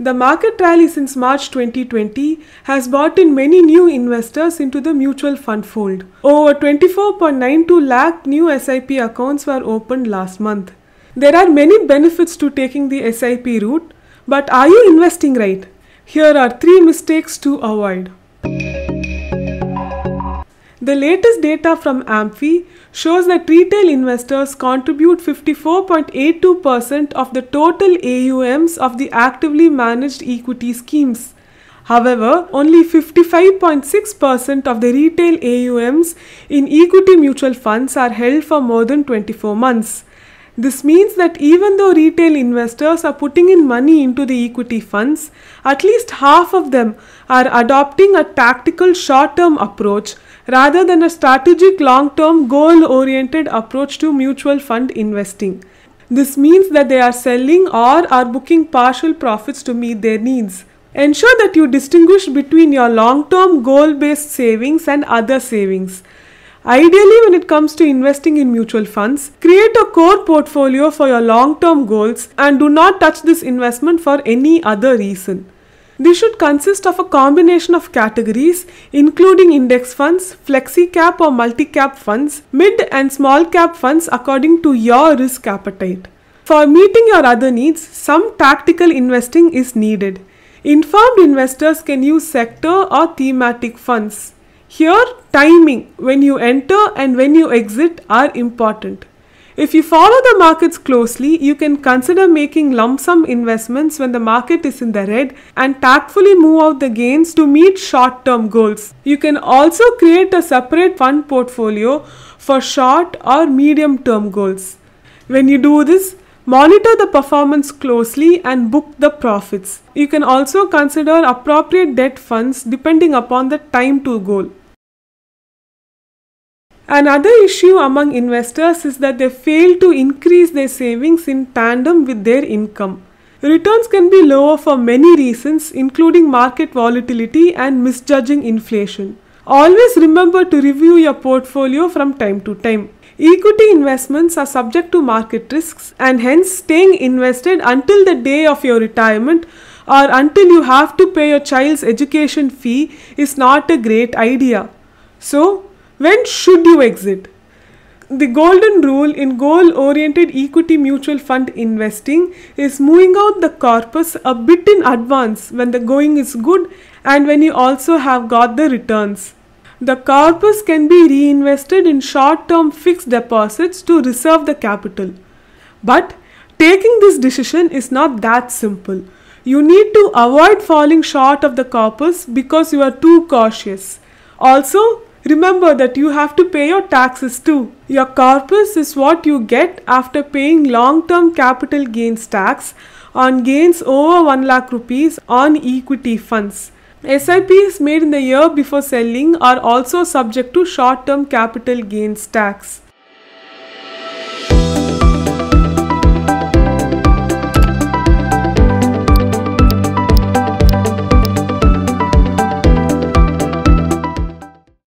The market rally since March 2020 has brought in many new investors into the mutual fund fold. Over 24.92 lakh new SIP accounts were opened last month. There are many benefits to taking the SIP route, but are you investing right? Here are three mistakes to avoid. The latest data from AMFI shows that retail investors contribute 54.82% of the total AUMs of the actively managed equity schemes. However, only 55.6% of the retail AUMs in equity mutual funds are held for more than 24 months. This means that even though retail investors are putting in money into the equity funds, at least half of them are adopting a tactical short term approach rather than a strategic long term goal oriented approach to mutual fund investing. This means that they are selling or are booking partial profits to meet their needs. Ensure that you distinguish between your long term goal based savings and other savings. Ideally, when it comes to investing in mutual funds, create a core portfolio for your long term goals and do not touch this investment for any other reason. This should consist of a combination of categories including index funds, flexi cap or multi cap funds, mid and small cap funds according to your risk appetite. For meeting your other needs, some tactical investing is needed. Informed investors can use sector or thematic funds. Here, timing when you enter and when you exit are important. If you follow the markets closely, you can consider making lump sum investments when the market is in the red and tactfully move out the gains to meet short term goals. You can also create a separate fund portfolio for short or medium term goals. When you do this, Monitor the performance closely and book the profits. You can also consider appropriate debt funds depending upon the time to goal. Another issue among investors is that they fail to increase their savings in tandem with their income. Returns can be lower for many reasons, including market volatility and misjudging inflation. Always remember to review your portfolio from time to time. Equity investments are subject to market risks and hence staying invested until the day of your retirement or until you have to pay your child's education fee is not a great idea. So, when should you exit? The golden rule in goal oriented equity mutual fund investing is moving out the corpus a bit in advance when the going is good and when you also have got the returns. The corpus can be reinvested in short term fixed deposits to reserve the capital. But taking this decision is not that simple. You need to avoid falling short of the corpus because you are too cautious. Also, remember that you have to pay your taxes too. Your corpus is what you get after paying long term capital gains tax on gains over 1 lakh rupees on equity funds. SIPs made in the year before selling are also subject to short term capital gains tax.